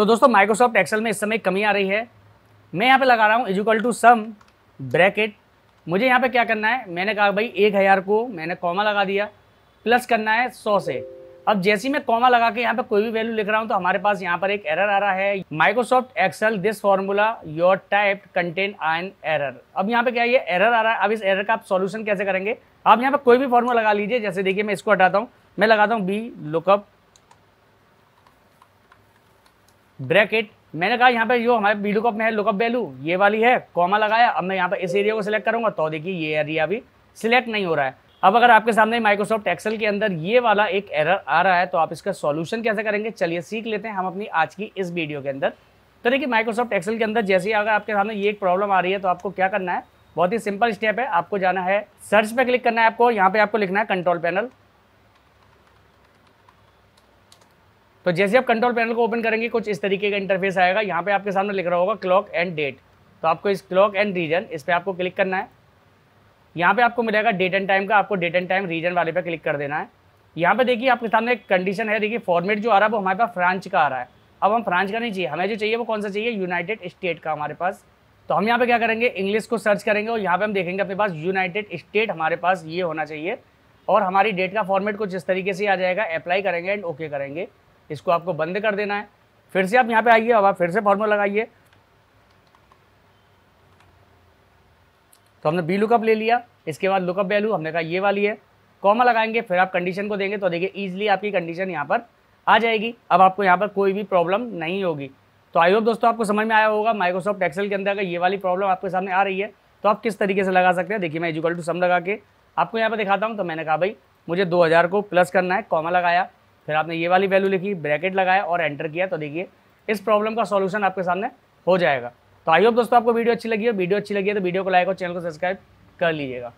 तो दोस्तों Microsoft Excel में इस समय कमी आ रही है मैं यहाँ पे लगा रहा हूँ इजिकल टू सम ब्रैकेट मुझे यहाँ पे क्या करना है मैंने कहा भाई एक हज़ार को मैंने कॉमा लगा दिया प्लस करना है सौ से अब जैसे ही मैं कॉमा लगा के यहाँ पे कोई भी वैल्यू लिख रहा हूँ तो हमारे पास यहाँ पर एक एरर आ रहा है Microsoft Excel this formula your type contain an error अब यहाँ पे क्या ये एरर आ रहा है अब इस एरर का आप सोल्यूशन कैसे करेंगे आप यहाँ पर कोई भी फॉर्मूला लगा लीजिए जैसे देखिए मैं इसको हटाता हूँ मैं लगाता हूँ बी लुकअप ब्रैकेट मैंने कहा यहाँ पे जो हमारे वीडियो लुकअप में है लुकअप वैल्यू ये वाली है कॉमा लगाया अब मैं यहाँ पे इस एरिया को सिलेक्ट करूँगा तो देखिए ये एरिया भी सिलेक्ट नहीं हो रहा है अब अगर आपके सामने माइक्रोसॉफ्ट एक्सेल के अंदर ये वाला एक एरर आ रहा है तो आप इसका सॉल्यूशन कैसे करेंगे चलिए सीख लेते हैं हम अपनी आज की इस वीडियो के अंदर तो देखिए माइक्रोसॉफ्ट एक्सेल के अंदर जैसे ही अगर आपके सामने ये एक प्रॉब्लम आ रही है तो आपको क्या करना है बहुत ही सिंपल स्टेप है आपको जाना है सर्च पे क्लिक करना है आपको यहाँ पे आपको लिखना है कंट्रोल पैनल तो जैसे आप कंट्रोल पैनल को ओपन करेंगे कुछ इस तरीके का इंटरफेस आएगा यहाँ पे आपके सामने लिख रहा होगा क्लॉक एंड डेट तो आपको इस क्लॉक एंड रीजन इस पर आपको क्लिक करना है यहाँ पे आपको मिलेगा डेट एंड टाइम का आपको डेट एंड टाइम रीजन वाले पे क्लिक कर देना है यहाँ पे देखिए आपके सामने एक कंडीशन है देखिए फॉर्मेट जो आ रहा है वो हमारे पास फ्रांच का आ रहा है अब हम फ्रांच का नहीं चाहिए हमें जो चाहिए वो कौन सा चाहिए यूनाइटेड स्टेट का हमारे पास तो हम यहाँ पे क्या करेंगे इंग्लिश को सर्च करेंगे और यहाँ पे हम देखेंगे अपने पास यूनाइटेड स्टेट हमारे पास ये होना चाहिए और हमारी डेट का फॉर्मेट कुछ इस तरीके से आ जाएगा अप्लाई करेंगे एंड ओके करेंगे इसको आपको बंद कर देना है फिर से आप यहाँ पे आइए अब आप फिर से फॉर्मूला लगाइए तो हमने बी लुकअप ले लिया इसके बाद लुकअप वैल्यू हमने कहा ये वाली है कॉमा लगाएंगे फिर आप कंडीशन को देंगे तो देखिए ईजिली आपकी कंडीशन यहाँ पर आ जाएगी अब आपको यहाँ पर कोई भी प्रॉब्लम नहीं होगी तो आई होप दोस्तों आपको समझ में आया होगा माइक्रोसॉफ्ट एक्सेल के अंदर अगर ये वाली प्रॉब्लम आपके सामने आ रही है तो आप किस तरीके से लगा सकते हैं देखिए मैं एजुकल टू सम लगा के आपको यहाँ पर दिखाता हूँ तो मैंने कहा भाई मुझे दो को प्लस करना है कॉमा लगाया फिर आपने ये वाली वैल्यू लिखी ब्रैकेट लगाया और एंटर किया तो देखिए इस प्रॉब्लम का सॉल्यूशन आपके सामने हो जाएगा तो आई होप दोस्तों आपको वीडियो अच्छी लगी हो वीडियो अच्छी लगी है तो वीडियो को लाइक और चैनल को सब्सक्राइब कर लीजिएगा